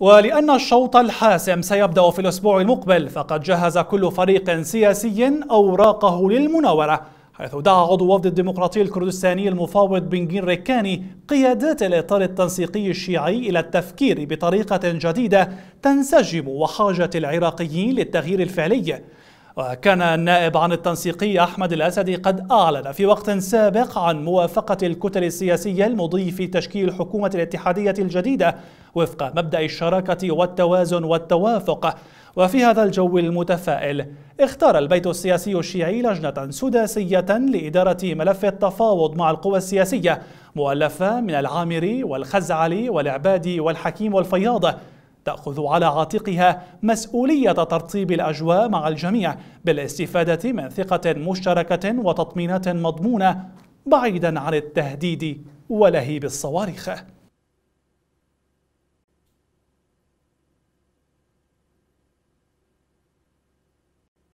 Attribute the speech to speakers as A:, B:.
A: ولأن الشوط الحاسم سيبدأ في الأسبوع المقبل فقد جهز كل فريق سياسي أوراقه للمناورة حيث دعا عضو وفد الديمقراطي الكردستاني المفاوض بنجين ريكاني قيادات الإطار التنسيقي الشيعي إلى التفكير بطريقة جديدة تنسجم وحاجة العراقيين للتغيير الفعلي وكان النائب عن التنسيقية أحمد الأسدي قد أعلن في وقت سابق عن موافقة الكتل السياسية المضي في تشكيل حكومة الاتحادية الجديدة وفق مبدأ الشراكة والتوازن والتوافق وفي هذا الجو المتفائل اختار البيت السياسي الشيعي لجنة سداسية لإدارة ملف التفاوض مع القوى السياسية مؤلفة من العامري والخزعلي والعبادي والحكيم والفياضة تأخذ على عاتقها مسؤولية ترطيب الأجواء مع الجميع بالاستفادة من ثقة مشتركة وتطمينات مضمونة بعيدا عن التهديد ولهيب الصواريخ